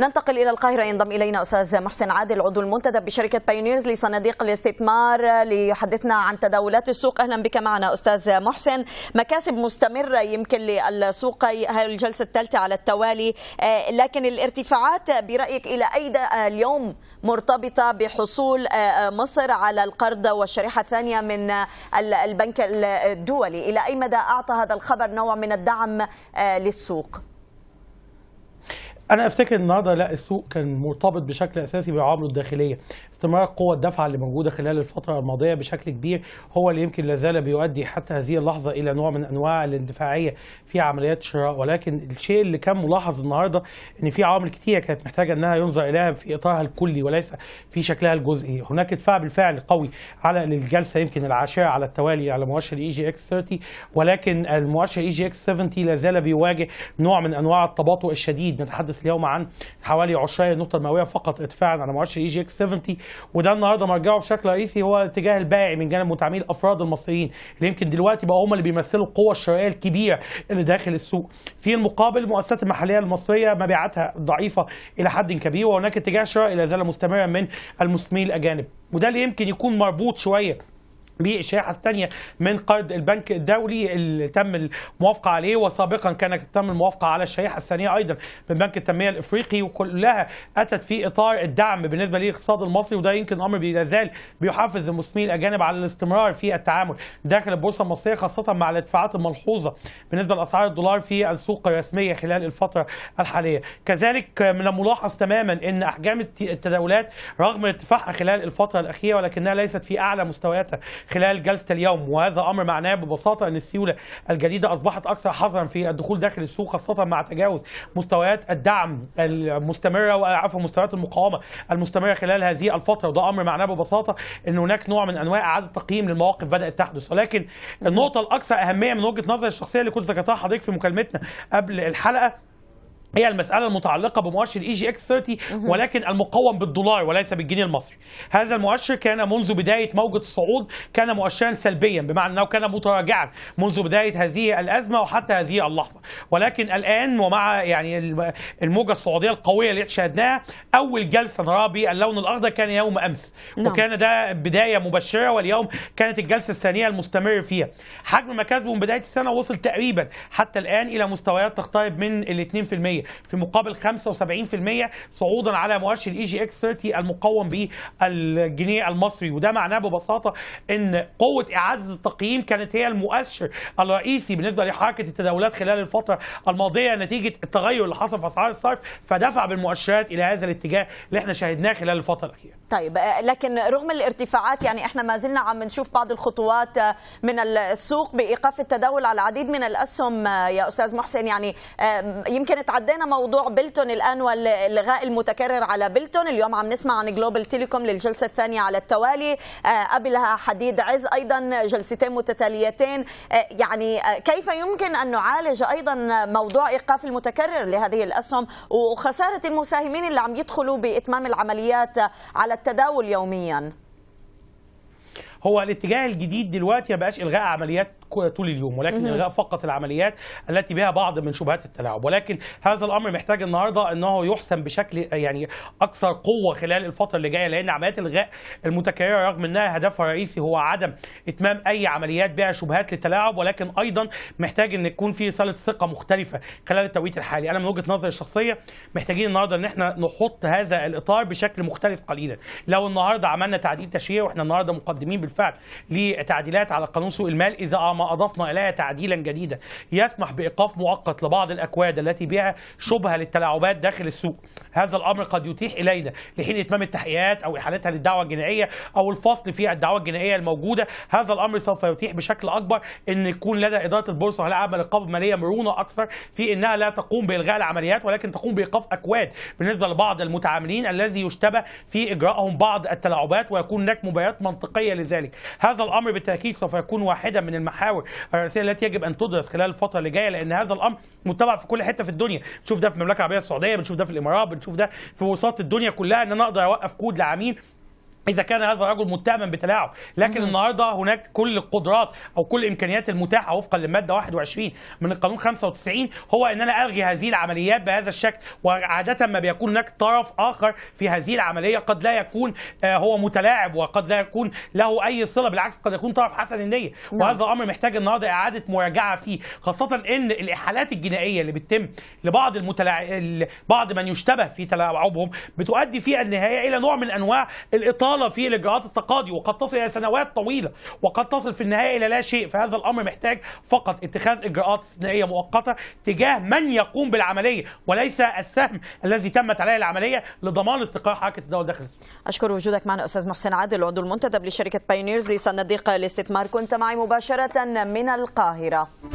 ننتقل إلى القاهرة ينضم إلينا أستاذ محسن عادل عضو المنتدب بشركة بايونيرز لصناديق الاستثمار ليحدثنا عن تداولات السوق أهلا بك معنا أستاذ محسن مكاسب مستمرة يمكن للسوق الجلسة الثالثة على التوالي آه، لكن الارتفاعات برأيك إلى أي آه، اليوم مرتبطة بحصول آه، مصر على القرض والشريحة الثانية من البنك الدولي إلى أي مدى أعطى هذا الخبر نوع من الدعم للسوق؟ انا افتكر النهارده لا السوق كان مرتبط بشكل اساسي بعوامله الداخليه استمرار قوه الدفعه اللي موجوده خلال الفتره الماضيه بشكل كبير هو اللي يمكن لازال بيؤدي حتى هذه اللحظه الى نوع من انواع الاندفاعيه في عمليات الشراء ولكن الشيء اللي كان ملاحظ النهارده ان في عوامل كتير كانت محتاجه انها ينظر اليها في اطارها الكلي وليس في شكلها الجزئي هناك ادفاع بالفعل قوي على الجلسه يمكن العاشره على التوالي على مؤشر اي جي اكس 30 ولكن المؤشر اي جي اكس 70 لازال بيواجه نوع من انواع التباطؤ الشديد نتحدث اليوم عن حوالي 20 نقطه مئويه فقط ارتفاعا على مؤشر اي جي اكس 70 وده النهارده مرجعه بشكل رئيسي هو الاتجاه البائع من جانب متعاملي الافراد المصريين اللي يمكن دلوقتي بقى هم اللي بيمثلوا القوه الشرائيه الكبيره اللي داخل السوق في المقابل المؤسسات المحليه المصريه مبيعاتها ضعيفه الى حد كبير وهناك اتجاه شرائي لا زال مستمرا من المسلمين الاجانب وده اللي يمكن يكون مربوط شويه بإشاعة ثانية من قرض البنك الدولي اللي تم الموافقة عليه وسابقا كانت تم الموافقة على الشريحة الثانية أيضا من بنك التنمية الإفريقي وكلها أتت في إطار الدعم بالنسبة للاقتصاد المصري وده يمكن أمر بيزال بيحفز المسلمين الأجانب على الاستمرار في التعامل داخل البورصة المصرية خاصة مع الارتفاعات الملحوظة بالنسبة لأسعار الدولار في السوق الرسمية خلال الفترة الحالية كذلك من الملاحظ تماما أن أحجام التداولات رغم ارتفاعها خلال الفترة الأخيرة ولكنها ليست في أعلى مستوياتها خلال جلسه اليوم وهذا امر معناه ببساطه ان السيوله الجديده اصبحت اكثر حظرا في الدخول داخل السوق خاصه مع تجاوز مستويات الدعم المستمره وعفوا مستويات المقاومه المستمره خلال هذه الفتره وده امر معناه ببساطه ان هناك نوع من انواع اعاده تقييم للمواقف بدات تحدث ولكن النقطه الاكثر اهميه من وجهه نظري الشخصيه اللي كنت ذكرتها حضرتك في مكالمتنا قبل الحلقه هي المسألة المتعلقة بمؤشر اي جي اكس 30 ولكن المقوم بالدولار وليس بالجنيه المصري. هذا المؤشر كان منذ بداية موجة الصعود كان مؤشرا سلبيا بمعنى انه كان متراجعا منذ بداية هذه الأزمة وحتى هذه اللحظة. ولكن الآن ومع يعني الموجة الصعودية القوية اللي شاهدناها أول جلسة نراها باللون الأخضر كان يوم أمس نعم. وكان ده بداية مبشرة واليوم كانت الجلسة الثانية المستمر فيها. حجم مكاسبه من بداية السنة وصل تقريبا حتى الآن إلى مستويات تقترب من ال 2%. في مقابل 75% صعودا على مؤشر اي جي اكس 30 المقوم بالجنيه المصري وده معناه ببساطه ان قوه اعاده التقييم كانت هي المؤشر الرئيسي بالنسبه لحركه التداولات خلال الفتره الماضيه نتيجه التغير اللي حصل في اسعار الصرف فدفع بالمؤشرات الى هذا الاتجاه اللي احنا شاهدناه خلال الفتره الاخيره. طيب آه، لكن رغم الارتفاعات يعني احنا ما زلنا عم نشوف بعض الخطوات آه، من السوق بايقاف التداول على العديد من الاسهم آه، يا استاذ محسن يعني يمكن تعدى لدينا موضوع بلتون الآن والإلغاء المتكرر على بلتون اليوم عم نسمع عن جلوبال تيليكوم للجلسة الثانية على التوالي قبلها آه، حديد عز أيضا جلستين متتاليتين آه، يعني آه، كيف يمكن أن نعالج أيضا موضوع إيقاف المتكرر لهذه الأسهم وخسارة المساهمين اللي عم يدخلوا بإتمام العمليات على التداول يوميا هو الاتجاه الجديد دلوقتي ما بقاش الغاء عمليات طول اليوم ولكن الغاء فقط العمليات التي بها بعض من شبهات التلاعب ولكن هذا الامر محتاج النهارده انه يحسم بشكل يعني اكثر قوه خلال الفتره اللي جايه لان عمليات الغاء المتكرره رغم انها هدفها الرئيسي هو عدم اتمام اي عمليات بها شبهات للتلاعب ولكن ايضا محتاج ان يكون في رساله ثقه مختلفه خلال التوقيت الحالي انا من وجهه نظري الشخصيه محتاجين النهارده ان احنا نحط هذا الاطار بشكل مختلف قليلا لو النهارده عملنا تعديل تشريعي واحنا النهارده مقدمين بالفعل لتعديلات على قانون سوق المال اذا امر أضفنا إليها تعديلا جديدا يسمح بإيقاف مؤقت لبعض الأكواد التي بها شبهة للتلاعبات داخل السوق هذا الأمر قد يتيح إلينا لحين إتمام التحقيقات أو إحالتها للدعوة الجنائية أو الفصل في الدعوة الجنائية الموجودة هذا الأمر سوف يتيح بشكل أكبر أن يكون لدى إدارة البورصة العامة للرقابة المالية مرونة أكثر في أنها لا تقوم بإلغاء العمليات ولكن تقوم بإيقاف أكواد بالنسبة لبعض المتعاملين الذي يشتبه في إجرائهم بعض التلاعبات ويكون هناك مبايات منطقية لذلك هذا الأمر بالتأكيد سوف يكون واحدا من المحاور قوي الرئيسيه التي يجب ان تدرس خلال الفتره اللي جايه لان هذا الامر متبع في كل حته في الدنيا بنشوف ده في المملكه العربيه السعوديه بنشوف ده في الامارات بنشوف ده في وسط الدنيا كلها ان انا اقدر اوقف كود لعميل اذا كان هذا الرجل متهما بتلاعب لكن مم. النهارده هناك كل القدرات او كل الامكانيات المتاحه وفقا للماده 21 من القانون 95 هو ان انا الغي هذه العمليات بهذا الشكل وعاده ما بيكون هناك طرف اخر في هذه العمليه قد لا يكون آه، هو متلاعب وقد لا يكون له اي صله بالعكس قد يكون طرف حسن النيه نعم. وهذا الامر محتاج النهارده اعاده مراجعه فيه خاصه ان الاحالات الجنائيه اللي بتتم لبعض المتلاع... بعض من يشتبه في تلاعبهم بتؤدي في النهايه الى نوع من انواع الاطار طال في الاجراءات التقاضي وقد تصل الى سنوات طويله وقد تصل في النهايه الى لا شيء فهذا الامر محتاج فقط اتخاذ اجراءات استثنائيه مؤقته تجاه من يقوم بالعمليه وليس السهم الذي تمت عليه العمليه لضمان استقرار حركه التداول داخل اشكر وجودك معنا استاذ محسن عادل عضو المنتدب لشركه بايونيرز لصناديق الاستثمار كنت معي مباشره من القاهره.